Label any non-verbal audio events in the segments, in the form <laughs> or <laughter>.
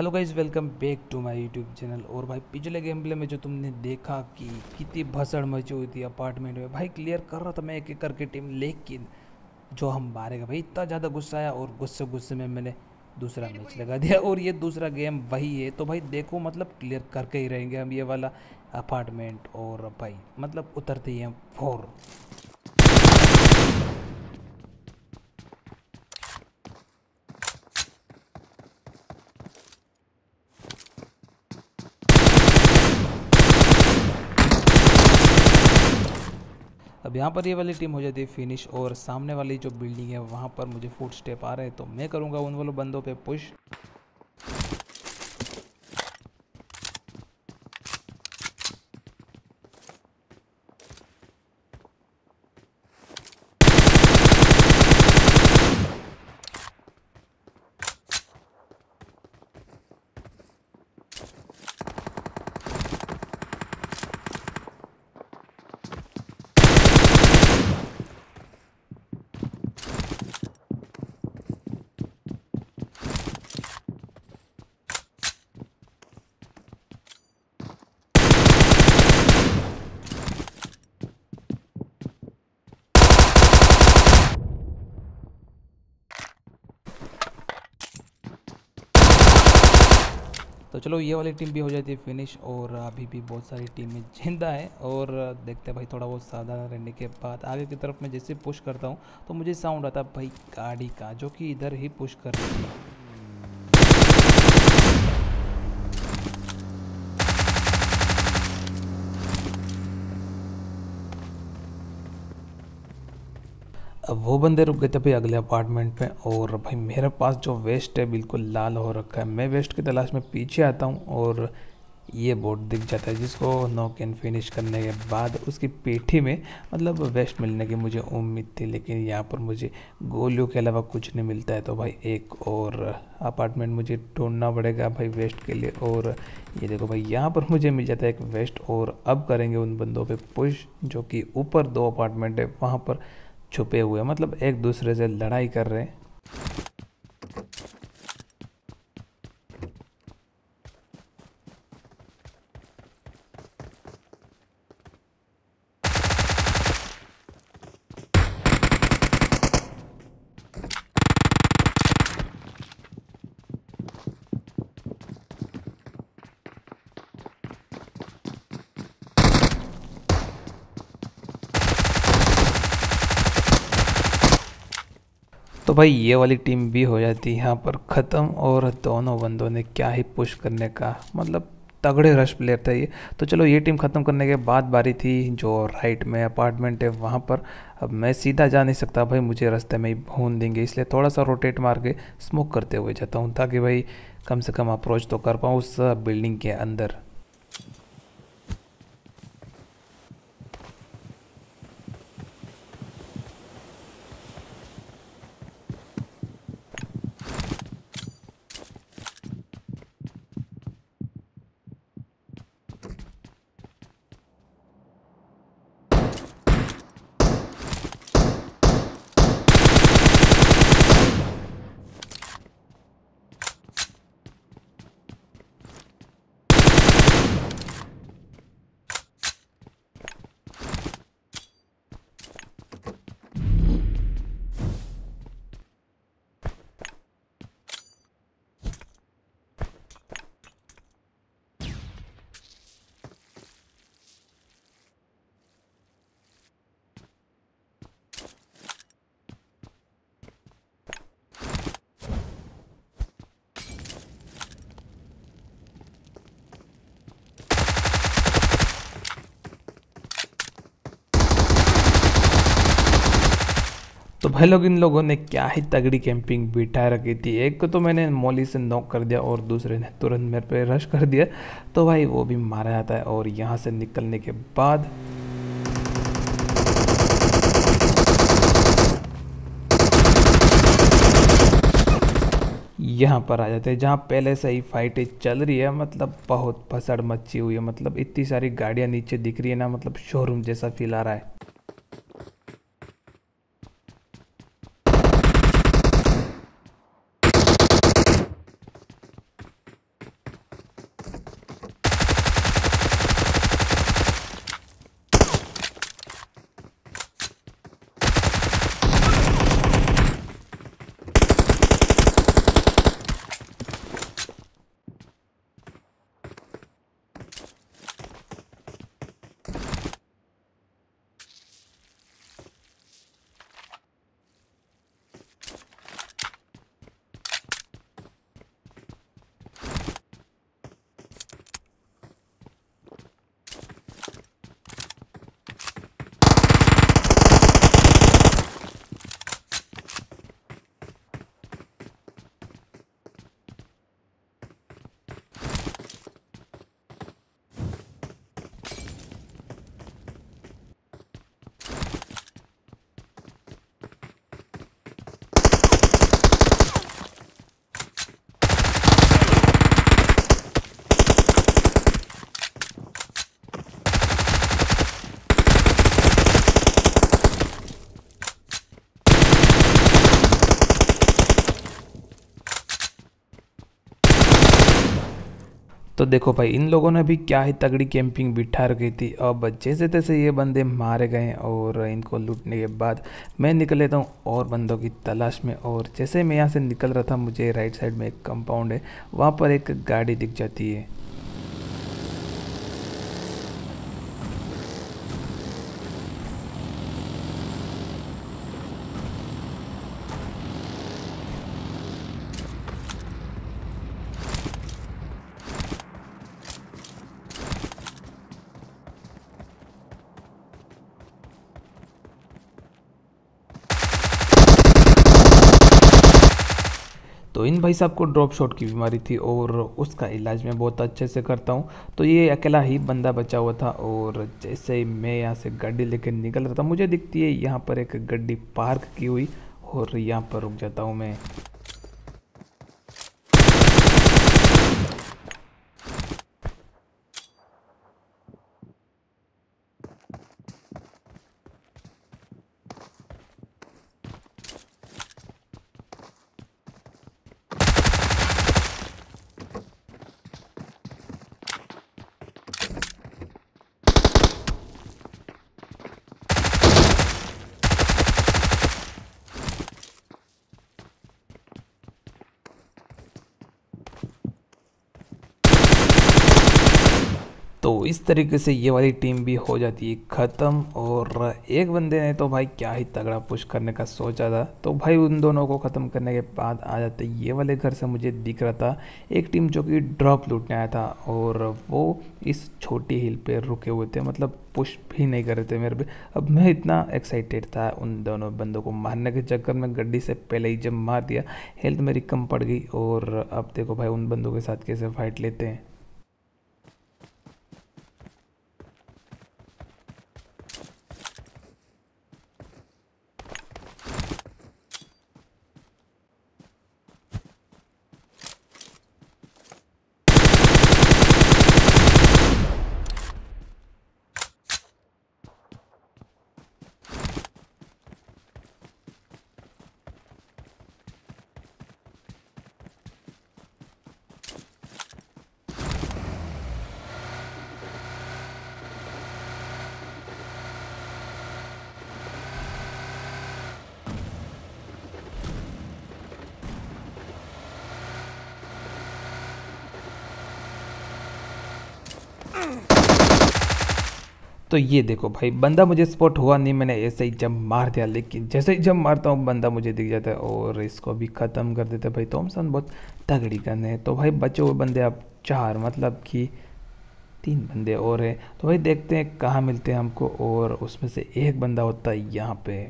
hello guys welcome back to my YouTube channel और भाई पिछले गेम प्ले में जो तुमने देखा कि कितनी भसड़ मची हुई थी अपार्टमेंट में भाई क्लियर कर रहा था मैं एक एक करके टीम लेकिन जो हम मारेगा भाई इतना ज़्यादा गुस्सा आया और गुस्से गुस्से में मैंने दूसरा मैच लगा दिया और ये दूसरा गेम वही है तो भाई देखो मतलब क्लियर करके ही रहेंगे हम ये वाला अपार्टमेंट और भाई मतलब उतरते ही हम फोर अब यहाँ पर ये वाली टीम हो जाती है फिनिश और सामने वाली जो बिल्डिंग है वहाँ पर मुझे फुट स्टेप आ रहे हैं तो मैं करूँगा उन वालों बंदों पर पुश तो चलो ये वाली टीम भी हो जाती है फिनिश और अभी भी बहुत सारी टीमें जिंदा है और देखते हैं भाई थोड़ा बहुत सावधान रहने के बाद आगे की तरफ मैं जैसे पुश करता हूँ तो मुझे साउंड आता है भाई गाड़ी का जो कि इधर ही पुश कर रही है अब वो बंदे रुक गए थे भाई अगले अपार्टमेंट में और भाई मेरे पास जो वेस्ट है बिल्कुल लाल हो रखा है मैं वेस्ट की तलाश में पीछे आता हूँ और ये बोर्ड दिख जाता है जिसको नॉक एंड फिनिश करने के बाद उसकी पेठी में मतलब वेस्ट मिलने की मुझे उम्मीद थी लेकिन यहाँ पर मुझे गोलियों के अलावा कुछ नहीं मिलता है तो भाई एक और अपार्टमेंट मुझे ढूंढना पड़ेगा भाई वेस्ट के लिए और ये देखो भाई यहाँ पर मुझे मिल जाता है एक वेस्ट और अब करेंगे उन बंदों पर पुश जो कि ऊपर दो अपार्टमेंट है वहाँ पर छुपे हुए मतलब एक दूसरे से लड़ाई कर रहे तो भाई ये वाली टीम भी हो जाती है यहाँ पर ख़त्म और दोनों बंदों ने क्या ही पुश करने का मतलब तगड़े रश प्लेयर था ये तो चलो ये टीम ख़त्म करने के बाद बारी थी जो राइट में अपार्टमेंट है वहाँ पर अब मैं सीधा जा नहीं सकता भाई मुझे रास्ते में ही भून देंगे इसलिए थोड़ा सा रोटेट मार के स्मोक करते हुए जाता हूँ ताकि भाई कम से कम अप्रोच तो कर पाऊँ उस बिल्डिंग के अंदर तो भाई लोग इन लोगों ने क्या ही तगड़ी कैंपिंग बिठा रखी थी एक को तो मैंने मोली से नॉक कर दिया और दूसरे ने तुरंत मेरे पे रश कर दिया तो भाई वो भी मारा जाता है और यहाँ से निकलने के बाद यहाँ पर आ जाते हैं जहाँ पहले से ही फाइटें चल रही है मतलब बहुत फसड़ मची हुई है मतलब इतनी सारी गाड़ियाँ नीचे दिख रही है ना मतलब शोरूम जैसा फील आ रहा है तो देखो भाई इन लोगों ने भी क्या ही तगड़ी कैंपिंग बिठा रखी थी अब जैसे तैसे ये बंदे मारे गए और इनको लूटने के बाद मैं निकल लेता हूँ और बंदों की तलाश में और जैसे मैं यहाँ से निकल रहा था मुझे राइट साइड में एक कंपाउंड है वहाँ पर एक गाड़ी दिख जाती है तो इन भाई साहब को ड्रॉप शॉट की बीमारी थी और उसका इलाज मैं बहुत अच्छे से करता हूँ तो ये अकेला ही बंदा बचा हुआ था और जैसे ही मैं यहाँ से गड्डी लेकर निकल रहा था मुझे दिखती है यहाँ पर एक गड्डी पार्क की हुई और यहाँ पर रुक जाता हूँ मैं तो इस तरीके से ये वाली टीम भी हो जाती है ख़त्म और एक बंदे ने तो भाई क्या ही तगड़ा पुश करने का सोचा था तो भाई उन दोनों को ख़त्म करने के बाद आ जाते ये वाले घर से मुझे दिख रहा था एक टीम जो कि ड्रॉप लूटने आया था और वो इस छोटी हिल पे रुके हुए थे मतलब पुश भी नहीं कर रहे थे मेरे पे अब मैं इतना एक्साइटेड था उन दोनों बंदों को मारने के चक्कर में गड्डी से पहले ही जब मार दिया हेल्थ मेरी कम पड़ गई और अब देखो भाई उन बंदों के साथ कैसे फाइट लेते हैं तो ये देखो भाई बंदा मुझे स्पॉट हुआ नहीं मैंने ऐसे ही जब मार दिया लेकिन जैसे ही जब मारता हूँ बंदा मुझे दिख जाता है और इसको भी ख़त्म कर देते भाई थॉमसन बहुत तगड़ी गन है तो भाई बचे हुए बंदे अब चार मतलब कि तीन बंदे और हैं तो भाई देखते हैं कहाँ मिलते हैं हमको और उसमें से एक बंदा होता है यहाँ पे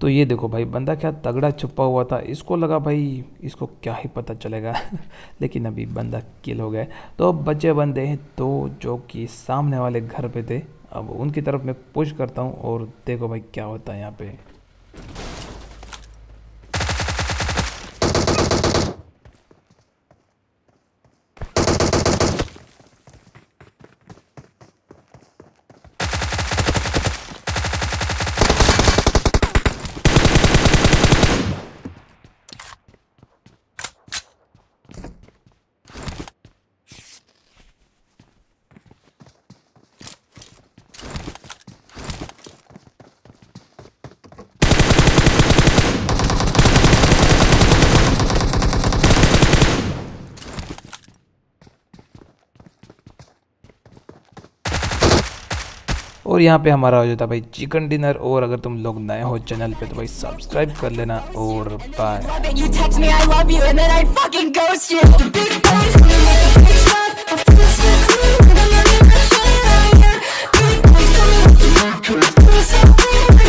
तो ये देखो भाई बंदा क्या तगड़ा छुपा हुआ था इसको लगा भाई इसको क्या ही पता चलेगा <laughs> लेकिन अभी बंदा किल हो गया तो बचे बंदे हैं दो तो जो कि सामने वाले घर पे थे अब उनकी तरफ मैं पुश करता हूँ और देखो भाई क्या होता है यहाँ पे और यहाँ पे हमारा हो जाता भाई चिकन डिनर और अगर तुम लोग नए हो चैनल पे तो भाई सब्सक्राइब कर लेना और बाय